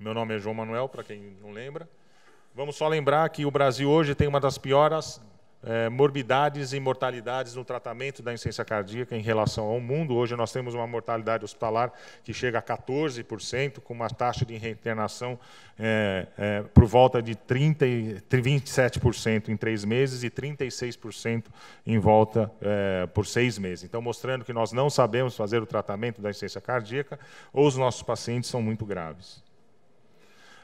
Meu nome é João Manuel, para quem não lembra. Vamos só lembrar que o Brasil hoje tem uma das piores é, morbidades e mortalidades no tratamento da insuficiência cardíaca em relação ao mundo. Hoje nós temos uma mortalidade hospitalar que chega a 14%, com uma taxa de reinternação é, é, por volta de 30, 27% em três meses e 36% em volta é, por seis meses. Então, mostrando que nós não sabemos fazer o tratamento da insuficiência cardíaca ou os nossos pacientes são muito graves.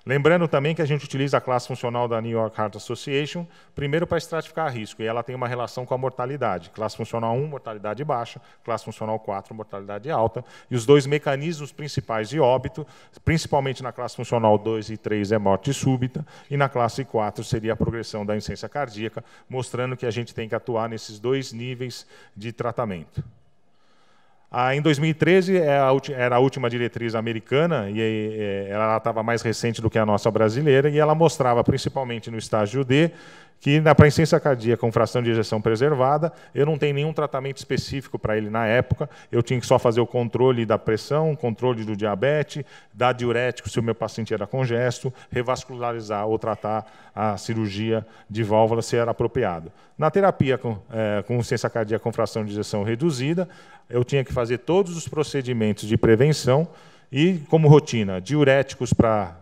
Lembrando também que a gente utiliza a classe funcional da New York Heart Association, primeiro para estratificar risco, e ela tem uma relação com a mortalidade. Classe funcional 1, mortalidade baixa, classe funcional 4, mortalidade alta, e os dois mecanismos principais de óbito, principalmente na classe funcional 2 e 3 é morte súbita, e na classe 4 seria a progressão da insuficiência cardíaca, mostrando que a gente tem que atuar nesses dois níveis de tratamento. Ah, em 2013 é era a última diretriz americana e ela estava mais recente do que a nossa brasileira e ela mostrava principalmente no estágio D que na presença cardíaca com fração de ejeção preservada, eu não tenho nenhum tratamento específico para ele na época, eu tinha que só fazer o controle da pressão, controle do diabetes, dar diurético se o meu paciente era congesto, revascularizar ou tratar a cirurgia de válvula se era apropriado. Na terapia com, é, com ciência cardíaca com fração de ejeção reduzida, eu tinha que fazer todos os procedimentos de prevenção e, como rotina, diuréticos para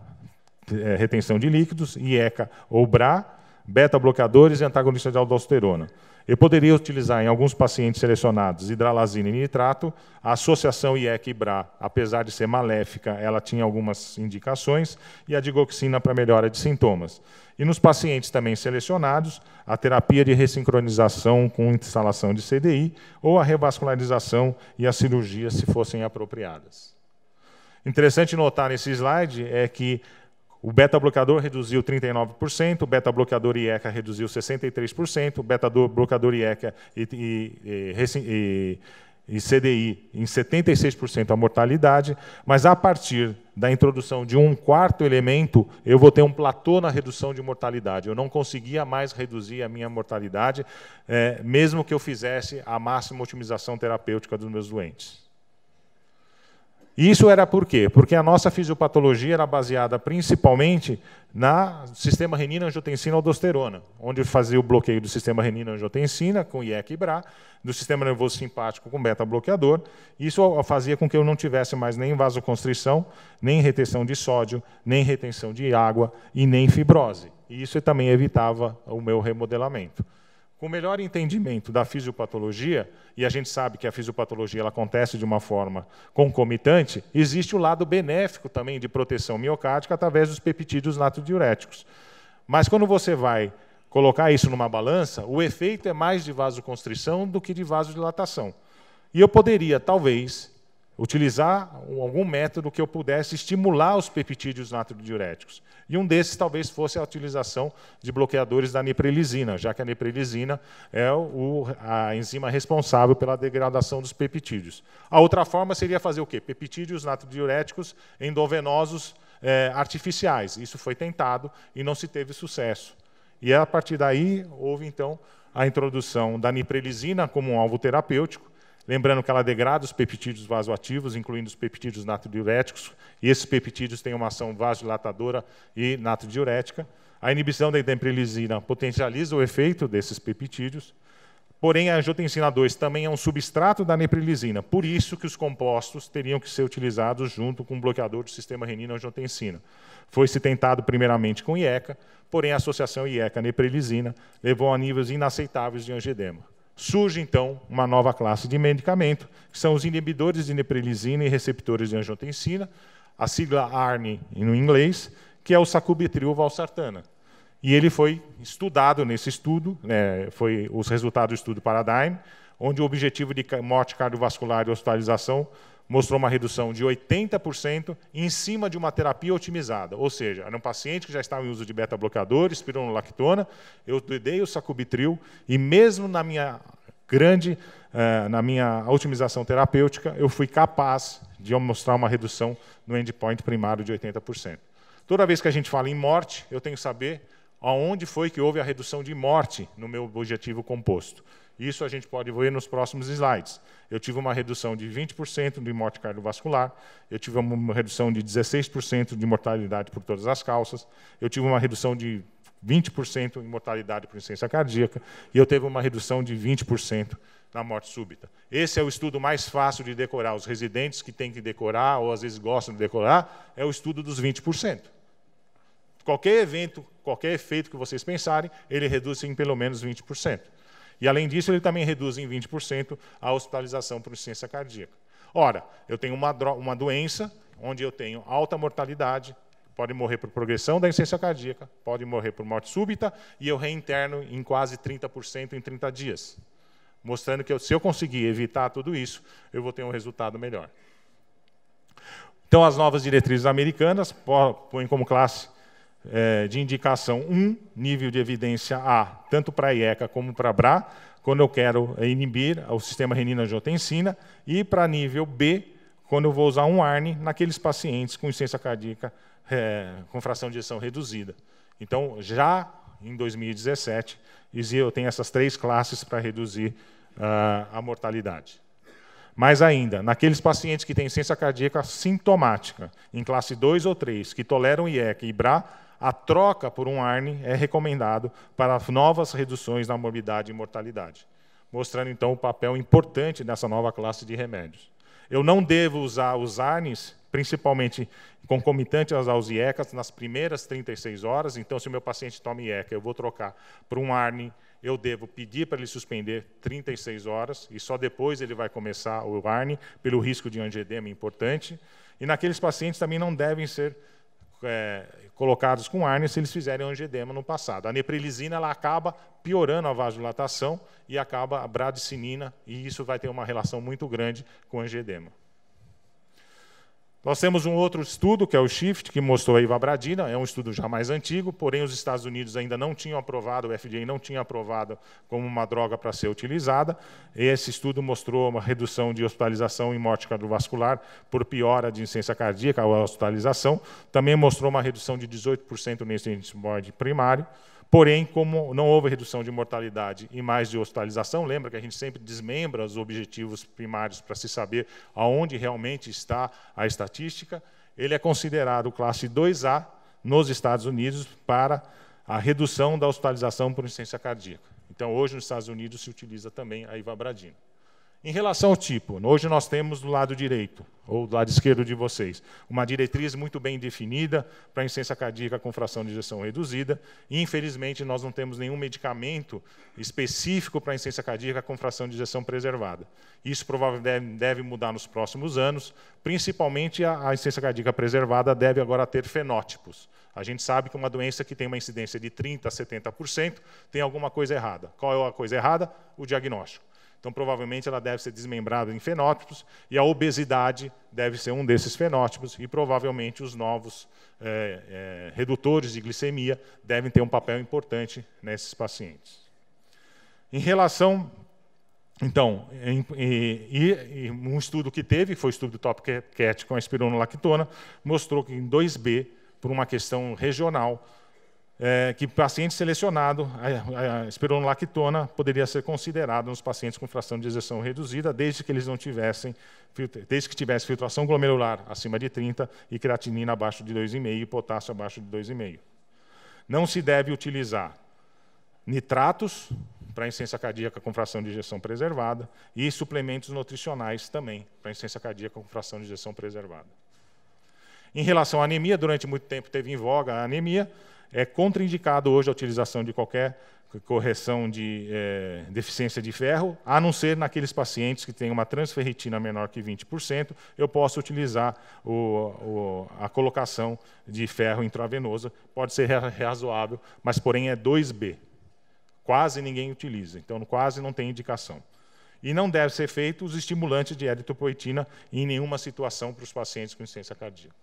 é, retenção de líquidos, IECA ou BRA, beta-bloqueadores e antagonistas de aldosterona. Eu poderia utilizar em alguns pacientes selecionados hidralazina e nitrato. A associação IEC BRA, apesar de ser maléfica, ela tinha algumas indicações, e a digoxina para melhora de sintomas. E nos pacientes também selecionados, a terapia de ressincronização com instalação de CDI ou a revascularização e a cirurgia, se fossem apropriadas. Interessante notar nesse slide é que o beta-blocador reduziu 39%, o beta-blocador IECA reduziu 63%, o beta-blocador IECA e, e, e, e, CDI em 76% a mortalidade, mas a partir da introdução de um quarto elemento, eu vou ter um platô na redução de mortalidade. Eu não conseguia mais reduzir a minha mortalidade, é, mesmo que eu fizesse a máxima otimização terapêutica dos meus doentes. Isso era por quê? Porque a nossa fisiopatologia era baseada principalmente no sistema renina-angiotensina-aldosterona, onde fazia o bloqueio do sistema renina-angiotensina com IEC e BRA, do sistema nervoso simpático com beta-bloqueador. Isso fazia com que eu não tivesse mais nem vasoconstrição, nem retenção de sódio, nem retenção de água e nem fibrose. E isso também evitava o meu remodelamento. Com o melhor entendimento da fisiopatologia, e a gente sabe que a fisiopatologia ela acontece de uma forma concomitante, existe o lado benéfico também de proteção miocárdica através dos peptídeos natodiuréticos. Mas quando você vai colocar isso numa balança, o efeito é mais de vasoconstrição do que de vasodilatação. E eu poderia, talvez, utilizar algum método que eu pudesse estimular os peptídeos natrodiuréticos. E um desses talvez fosse a utilização de bloqueadores da neprilisina, já que a neprilisina é o, a enzima responsável pela degradação dos peptídeos. A outra forma seria fazer o quê? Peptídeos natrodiuréticos endovenosos é, artificiais. Isso foi tentado e não se teve sucesso. E a partir daí houve então a introdução da niprelisina como um alvo terapêutico Lembrando que ela degrada os peptídeos vasoativos, incluindo os peptídeos natriuréticos, e esses peptídeos têm uma ação vasodilatadora e natridiurética. A inibição da idemprilisina potencializa o efeito desses peptídeos. Porém, a angiotensina 2 também é um substrato da neprilisina, por isso que os compostos teriam que ser utilizados junto com o bloqueador do sistema renina-angiotensina. Foi-se tentado primeiramente com IECA, porém a associação IECA-neprilisina levou a níveis inaceitáveis de angedema. Surge, então, uma nova classe de medicamento, que são os inibidores de neprilisina e receptores de angiotensina, a sigla ARN no inglês, que é o sacubitril valsartana. E ele foi estudado nesse estudo, né, foi os resultados do estudo Paradigm, onde o objetivo de morte cardiovascular e hospitalização mostrou uma redução de 80% em cima de uma terapia otimizada. Ou seja, era um paciente que já estava em uso de beta bloqueador pironolactona, eu dei o sacubitril e mesmo na minha grande, eh, na minha otimização terapêutica, eu fui capaz de mostrar uma redução no endpoint primário de 80%. Toda vez que a gente fala em morte, eu tenho que saber aonde foi que houve a redução de morte no meu objetivo composto. Isso a gente pode ver nos próximos slides. Eu tive uma redução de 20% de morte cardiovascular, eu tive uma redução de 16% de mortalidade por todas as causas, eu tive uma redução de 20% em mortalidade por insuficiência cardíaca e eu tive uma redução de 20% na morte súbita. Esse é o estudo mais fácil de decorar. Os residentes que têm que decorar, ou às vezes gostam de decorar, é o estudo dos 20%. Qualquer evento, qualquer efeito que vocês pensarem, ele reduz em pelo menos 20%. E, além disso, ele também reduz em 20% a hospitalização por insuficiência cardíaca. Ora, eu tenho uma, uma doença onde eu tenho alta mortalidade, pode morrer por progressão da insuficiência cardíaca, pode morrer por morte súbita, e eu reinterno em quase 30% em 30 dias. Mostrando que eu, se eu conseguir evitar tudo isso, eu vou ter um resultado melhor. Então, as novas diretrizes americanas põem como classe é, de indicação 1, nível de evidência A, tanto para a IECA como para a BRA, quando eu quero inibir o sistema renina-angiotensina, e para nível B, quando eu vou usar um ARN naqueles pacientes com insuficiência cardíaca é, com fração de ejeção reduzida. Então, já em 2017, eu tenho essas três classes para reduzir uh, a mortalidade. Mais ainda, naqueles pacientes que têm insuficiência cardíaca sintomática, em classe 2 ou 3, que toleram IECA e BRA, a troca por um ARN é recomendado para novas reduções na morbidade e mortalidade, mostrando então o papel importante dessa nova classe de remédios. Eu não devo usar os ARNs, principalmente concomitantes aos IECAs, nas primeiras 36 horas, então se o meu paciente toma IECA, eu vou trocar por um ARN, eu devo pedir para ele suspender 36 horas, e só depois ele vai começar o ARN, pelo risco de angedema importante, e naqueles pacientes também não devem ser é, colocados com árnica se eles fizerem angedema no passado. A neprilisina ela acaba piorando a vasodilatação e acaba a bradicinina, e isso vai ter uma relação muito grande com angedema. Nós temos um outro estudo, que é o SHIFT, que mostrou a Ivabradina, é um estudo já mais antigo, porém os Estados Unidos ainda não tinham aprovado, o FDA não tinha aprovado como uma droga para ser utilizada. Esse estudo mostrou uma redução de hospitalização em morte cardiovascular por piora de insuficiência cardíaca ou hospitalização. Também mostrou uma redução de 18% nesse índice primário. Porém, como não houve redução de mortalidade e mais de hospitalização, lembra que a gente sempre desmembra os objetivos primários para se saber aonde realmente está a estatística, ele é considerado classe 2A nos Estados Unidos para a redução da hospitalização por insuficiência cardíaca. Então, hoje, nos Estados Unidos, se utiliza também a ivabradina. Em relação ao tipo, hoje nós temos do lado direito, ou do lado esquerdo de vocês, uma diretriz muito bem definida para a insuficiência cardíaca com fração de injeção reduzida. E, infelizmente, nós não temos nenhum medicamento específico para a insuficiência cardíaca com fração de injeção preservada. Isso provavelmente deve mudar nos próximos anos, principalmente a, a insuficiência cardíaca preservada deve agora ter fenótipos. A gente sabe que uma doença que tem uma incidência de 30% a 70% tem alguma coisa errada. Qual é a coisa errada? O diagnóstico. Então, provavelmente, ela deve ser desmembrada em fenótipos, e a obesidade deve ser um desses fenótipos, e provavelmente os novos é, é, redutores de glicemia devem ter um papel importante nesses pacientes. Em relação. Então, em, um estudo que teve, foi o estudo do Top Cat com a espironolactona, mostrou que em 2B, por uma questão regional, é, que paciente selecionado, a, a espironolactona poderia ser considerada nos pacientes com fração de ejeção reduzida, desde que eles não tivessem, desde que tivesse filtração glomerular acima de 30 e creatinina abaixo de 2,5 e potássio abaixo de 2,5. Não se deve utilizar nitratos para insuficiência cardíaca com fração de ejeção preservada e suplementos nutricionais também para insuficiência cardíaca com fração de ejeção preservada. Em relação à anemia, durante muito tempo teve em voga a anemia. É contraindicado hoje a utilização de qualquer correção de é, deficiência de ferro, a não ser naqueles pacientes que têm uma transferritina menor que 20%, eu posso utilizar o, o, a colocação de ferro intravenosa, pode ser razoável, mas porém é 2B. Quase ninguém utiliza, então quase não tem indicação. E não deve ser feito os estimulantes de eritropoetina em nenhuma situação para os pacientes com insuficiência cardíaca.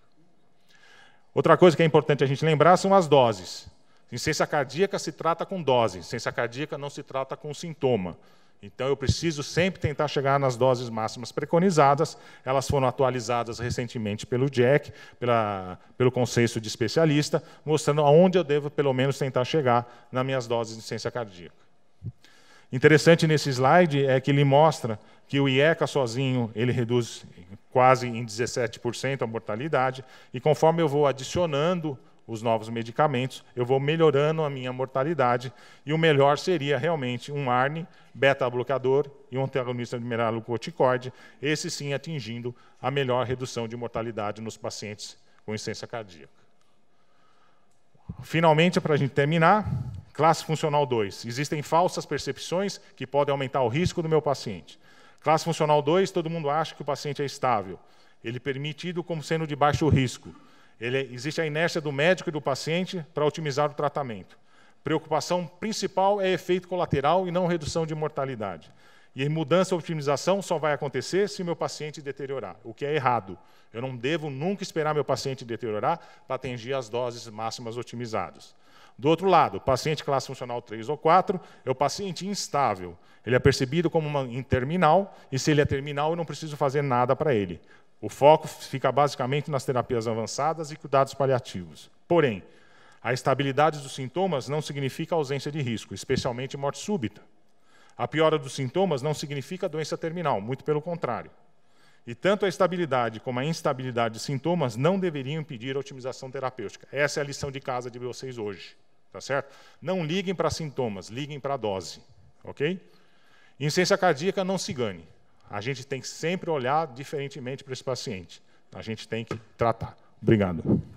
Outra coisa que é importante a gente lembrar são as doses. Insuficiência cardíaca se trata com dose, insuficiência cardíaca não se trata com sintoma. Então eu preciso sempre tentar chegar nas doses máximas preconizadas. Elas foram atualizadas recentemente pelo JEC, pela, pelo conselho de especialista, mostrando aonde eu devo pelo menos tentar chegar nas minhas doses de ciência cardíaca. Interessante nesse slide é que ele mostra que o IECA sozinho ele reduz quase em 17% a mortalidade e conforme eu vou adicionando os novos medicamentos, eu vou melhorando a minha mortalidade e o melhor seria realmente um ARN, beta bloqueador e um antagonista de mineralocorticoide, esse sim atingindo a melhor redução de mortalidade nos pacientes com insuficiência cardíaca. Finalmente, para a gente terminar, Classe funcional 2. Existem falsas percepções que podem aumentar o risco do meu paciente. Classe funcional 2, todo mundo acha que o paciente é estável. Ele é permitido como sendo de baixo risco. Ele, é, existe a inércia do médico e do paciente para otimizar o tratamento. Preocupação principal é efeito colateral e não redução de mortalidade. E mudança ou otimização só vai acontecer se meu paciente deteriorar, o que é errado. Eu não devo nunca esperar meu paciente deteriorar para atingir as doses máximas otimizadas. Do outro lado, o paciente classe funcional 3 ou 4 é o paciente instável. Ele é percebido como uma, em terminal, e se ele é terminal, eu não preciso fazer nada para ele. O foco fica basicamente nas terapias avançadas e cuidados paliativos. Porém, a estabilidade dos sintomas não significa ausência de risco, especialmente morte súbita. A piora dos sintomas não significa doença terminal, muito pelo contrário. E tanto a estabilidade como a instabilidade de sintomas não deveriam impedir a otimização terapêutica. Essa é a lição de casa de vocês hoje, tá certo? Não liguem para sintomas, liguem para a dose, ok? Em cardíaca, não se gane. A gente tem que sempre olhar diferentemente para esse paciente. A gente tem que tratar. Obrigado.